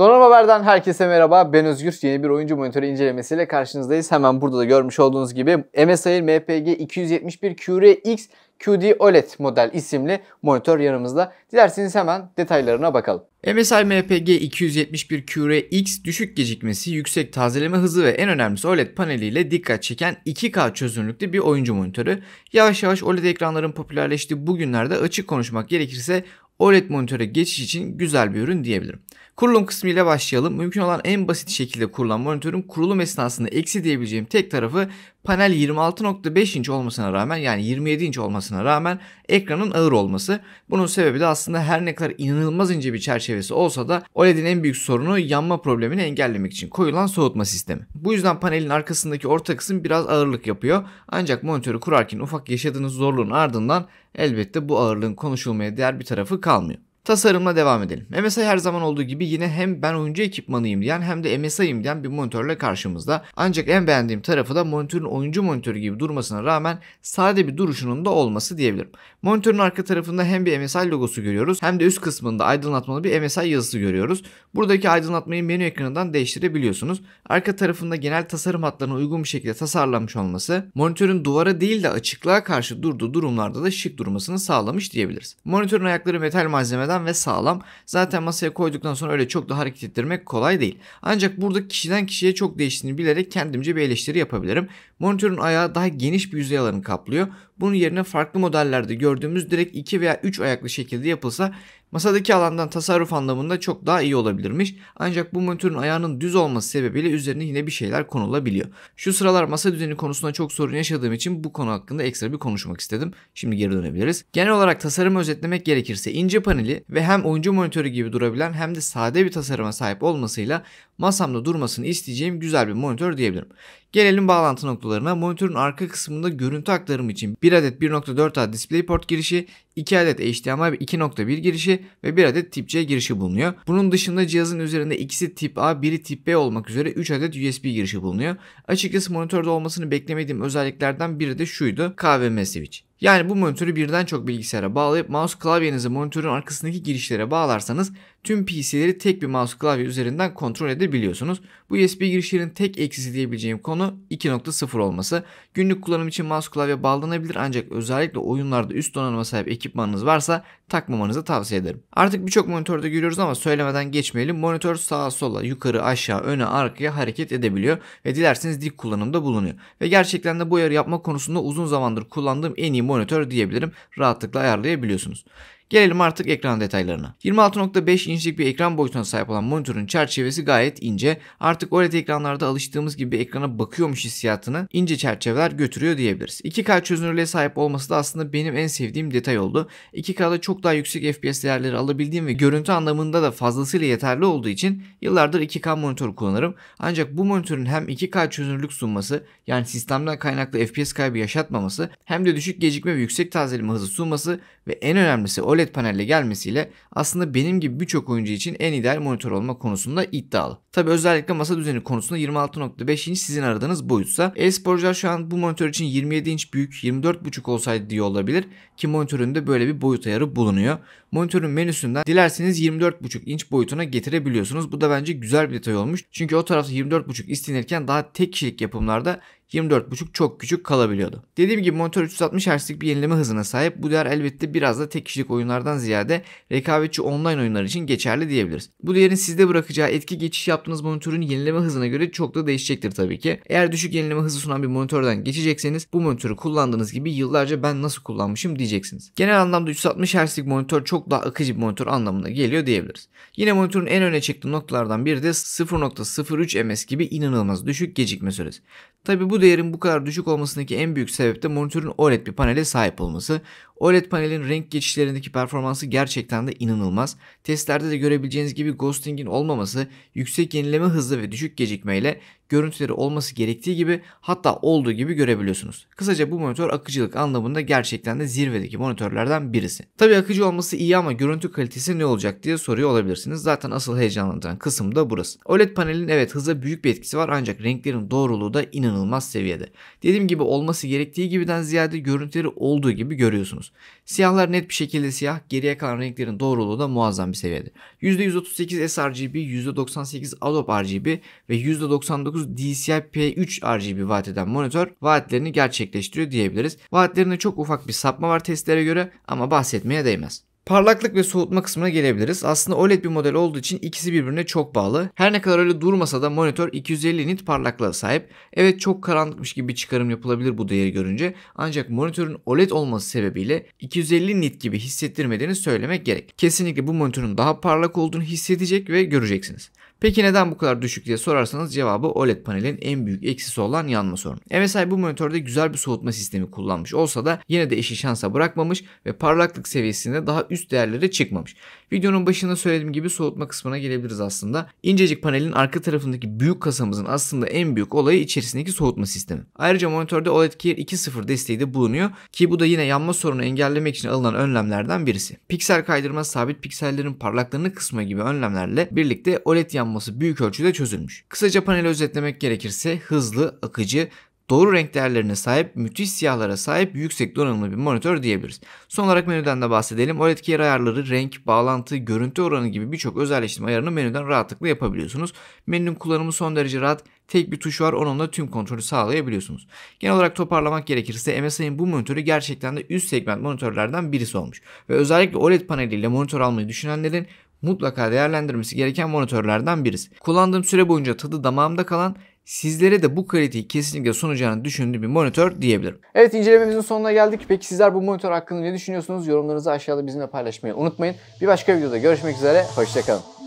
Donanım Haber'den herkese merhaba. Ben Özgür. Yeni bir oyuncu monitörü incelemesiyle karşınızdayız. Hemen burada da görmüş olduğunuz gibi MSI MPG 271 QRX QD OLED model isimli monitör yanımızda. Dilerseniz hemen detaylarına bakalım. MSI MPG 271 QRX düşük gecikmesi, yüksek tazeleme hızı ve en önemlisi OLED paneliyle dikkat çeken 2K çözünürlükte bir oyuncu monitörü. Yavaş yavaş OLED ekranların popülerleştiği bugünlerde açık konuşmak gerekirse OLED monitöre geçiş için güzel bir ürün diyebilirim. Kurulum kısmı ile başlayalım. Mümkün olan en basit şekilde kurulan monitörün kurulum esnasında eksi diyebileceğim tek tarafı panel 26.5 inç olmasına rağmen yani 27 inç olmasına rağmen ekranın ağır olması. Bunun sebebi de aslında her ne kadar inanılmaz ince bir çerçevesi olsa da OLED'in en büyük sorunu yanma problemini engellemek için koyulan soğutma sistemi. Bu yüzden panelin arkasındaki orta kısım biraz ağırlık yapıyor. Ancak monitörü kurarken ufak yaşadığınız zorluğun ardından elbette bu ağırlığın konuşulmaya değer bir tarafı kalmıyor. Tasarımla devam edelim. MSI her zaman olduğu gibi yine hem ben oyuncu ekipmanıyım diyen hem de MSI'yim diyen bir monitörle karşımızda. Ancak en beğendiğim tarafı da monitörün oyuncu monitörü gibi durmasına rağmen sade bir duruşunun da olması diyebilirim. Monitörün arka tarafında hem bir MSI logosu görüyoruz hem de üst kısmında aydınlatmalı bir MSI yazısı görüyoruz. Buradaki aydınlatmayı menü ekranından değiştirebiliyorsunuz. Arka tarafında genel tasarım hatlarına uygun bir şekilde tasarlanmış olması monitörün duvara değil de açıklığa karşı durduğu durumlarda da şık durmasını sağlamış diyebiliriz. Monitörün ayakları metal malzemeden sağlam ve sağlam. Zaten masaya koyduktan sonra öyle çok da hareket ettirmek kolay değil. Ancak burada kişiden kişiye çok değiştiğini bilerek kendimce bir eleştiri yapabilirim. Monitörün ayağı daha geniş bir yüzey alanı kaplıyor. Bunun yerine farklı modellerde gördüğümüz direkt 2 veya 3 ayaklı şekilde yapılsa Masadaki alandan tasarruf anlamında çok daha iyi olabilirmiş. Ancak bu monitörün ayağının düz olması sebebiyle üzerine yine bir şeyler konulabiliyor. Şu sıralar masa düzeni konusunda çok sorun yaşadığım için bu konu hakkında ekstra bir konuşmak istedim. Şimdi geri dönebiliriz. Genel olarak tasarımı özetlemek gerekirse ince paneli ve hem oyuncu monitörü gibi durabilen hem de sade bir tasarıma sahip olmasıyla masamda durmasını isteyeceğim güzel bir monitör diyebilirim. Gelelim bağlantı noktalarına. Monitörün arka kısmında görüntü aktarımı için 1 adet 1.4A DisplayPort girişi, 2 adet HDMI 2.1 girişi ve 1 adet Tip-C girişi bulunuyor. Bunun dışında cihazın üzerinde ikisi Tip-A, biri Tip-B olmak üzere 3 adet USB girişi bulunuyor. Açıkçası monitörde olmasını beklemediğim özelliklerden biri de şuydu. KVM switch. Yani bu monitörü birden çok bilgisayara bağlayıp mouse klavyenizi monitörün arkasındaki girişlere bağlarsanız tüm PC'leri tek bir mouse klavye üzerinden kontrol edebiliyorsunuz. Bu USB girişlerin tek eksisi diyebileceğim konu 2.0 olması. Günlük kullanım için mouse klavye bağlanabilir ancak özellikle oyunlarda üst donanıma sahip ekipmanınız varsa takmamanızı tavsiye ederim. Artık birçok monitörde görüyoruz ama söylemeden geçmeyelim. Monitör sağa sola, yukarı, aşağı, öne, arkaya hareket edebiliyor ve dilerseniz dik kullanımda bulunuyor. Ve gerçekten de bu ayarı yapma konusunda uzun zamandır kullandığım en iyi monitör diyebilirim. Rahatlıkla ayarlayabiliyorsunuz. Gelelim artık ekran detaylarına. 26.5 inçlik bir ekran boyutuna sahip olan monitörün çerçevesi gayet ince. Artık OLED ekranlarda alıştığımız gibi ekrana bakıyormuş hissiyatını ince çerçeveler götürüyor diyebiliriz. 2K çözünürlüğe sahip olması da aslında benim en sevdiğim detay oldu. 2K'da çok daha yüksek FPS değerleri alabildiğim ve görüntü anlamında da fazlasıyla yeterli olduğu için yıllardır 2K monitör kullanırım. Ancak bu monitörün hem 2K çözünürlük sunması yani sistemden kaynaklı FPS kaybı yaşatmaması hem de düşük gecikme ve yüksek tazeleme hızı sunması ve en önemlisi OLED OLED panelle gelmesiyle aslında benim gibi birçok oyuncu için en ideal monitör olma konusunda iddialı. Tabi özellikle masa düzeni konusunda 26.5 inç sizin aradığınız boyutsa. E-sporcular şu an bu monitör için 27 inç büyük 24.5 olsaydı diye olabilir ki monitöründe böyle bir boyut ayarı bulunuyor. Monitörün menüsünden dilerseniz 24.5 inç boyutuna getirebiliyorsunuz. Bu da bence güzel bir detay olmuş. Çünkü o tarafta 24.5 istenirken daha tek kişilik yapımlarda 24.5 çok küçük kalabiliyordu. Dediğim gibi monitör 360 Hz'lik bir yenileme hızına sahip. Bu değer elbette biraz da tek kişilik oyunlardan ziyade rekabetçi online oyunlar için geçerli diyebiliriz. Bu değerin sizde bırakacağı etki geçiş yaptığınız monitörün yenileme hızına göre çok da değişecektir tabii ki. Eğer düşük yenileme hızı sunan bir monitörden geçecekseniz bu monitörü kullandığınız gibi yıllarca ben nasıl kullanmışım diyeceksiniz. Genel anlamda 360 Hz'lik monitör çok daha akıcı bir monitör anlamına geliyor diyebiliriz. Yine monitörün en öne çıktığı noktalardan biri de 0.03 ms gibi inanılmaz düşük gecikme süresi. Tabi bu bu değerin bu kadar düşük olmasındaki en büyük sebep de monitörün OLED bir panele sahip olması. OLED panelin renk geçişlerindeki performansı gerçekten de inanılmaz. Testlerde de görebileceğiniz gibi ghosting'in olmaması, yüksek yenileme hızı ve düşük gecikmeyle görüntüleri olması gerektiği gibi hatta olduğu gibi görebiliyorsunuz. Kısaca bu monitör akıcılık anlamında gerçekten de zirvedeki monitörlerden birisi. Tabi akıcı olması iyi ama görüntü kalitesi ne olacak diye soruyor olabilirsiniz. Zaten asıl heyecanlandıran kısım da burası. OLED panelin evet hıza büyük bir etkisi var ancak renklerin doğruluğu da inanılmaz seviyede. Dediğim gibi olması gerektiği gibiden ziyade görüntüleri olduğu gibi görüyorsunuz. Siyahlar net bir şekilde siyah. Geriye kalan renklerin doğruluğu da muazzam bir seviyede. %138 sRGB, %98 Adobe RGB ve %99 DCI-P3 RGB vaat eden monitör vaatlerini gerçekleştiriyor diyebiliriz. Vaatlerinde çok ufak bir sapma var testlere göre ama bahsetmeye değmez. Parlaklık ve soğutma kısmına gelebiliriz. Aslında OLED bir model olduğu için ikisi birbirine çok bağlı. Her ne kadar öyle durmasa da monitör 250 nit parlaklığa sahip. Evet çok karanlıkmış gibi bir çıkarım yapılabilir bu değeri görünce. Ancak monitörün OLED olması sebebiyle 250 nit gibi hissettirmediğini söylemek gerek. Kesinlikle bu monitörün daha parlak olduğunu hissedecek ve göreceksiniz. Peki neden bu kadar düşük diye sorarsanız cevabı OLED panelin en büyük eksisi olan yanma sorunu. MSI bu monitörde güzel bir soğutma sistemi kullanmış olsa da yine de işi şansa bırakmamış ve parlaklık seviyesinde daha üst değerlere çıkmamış. Videonun başında söylediğim gibi soğutma kısmına gelebiliriz aslında. İncecik panelin arka tarafındaki büyük kasamızın aslında en büyük olayı içerisindeki soğutma sistemi. Ayrıca monitörde OLED Gear 2.0 desteği de bulunuyor ki bu da yine yanma sorunu engellemek için alınan önlemlerden birisi. Piksel kaydırma sabit piksellerin parlaklığını kısma gibi önlemlerle birlikte OLED yanması büyük ölçüde çözülmüş. Kısaca paneli özetlemek gerekirse hızlı, akıcı, doğru renk değerlerine sahip, müthiş siyahlara sahip yüksek donanımlı bir monitör diyebiliriz. Son olarak menüden de bahsedelim. OLED yer ayarları, renk, bağlantı, görüntü oranı gibi birçok özelleştirme ayarını menüden rahatlıkla yapabiliyorsunuz. Menünün kullanımı son derece rahat. Tek bir tuş var onunla tüm kontrolü sağlayabiliyorsunuz. Genel olarak toparlamak gerekirse MSI'nin bu monitörü gerçekten de üst segment monitörlerden birisi olmuş. Ve özellikle OLED paneliyle monitör almayı düşünenlerin mutlaka değerlendirmesi gereken monitörlerden birisi. Kullandığım süre boyunca tadı damağımda kalan sizlere de bu kaliteyi kesinlikle sunacağını düşündüğüm bir monitör diyebilirim. Evet incelememizin sonuna geldik. Peki sizler bu monitör hakkında ne düşünüyorsunuz? Yorumlarınızı aşağıda bizimle paylaşmayı unutmayın. Bir başka videoda görüşmek üzere. Hoşçakalın.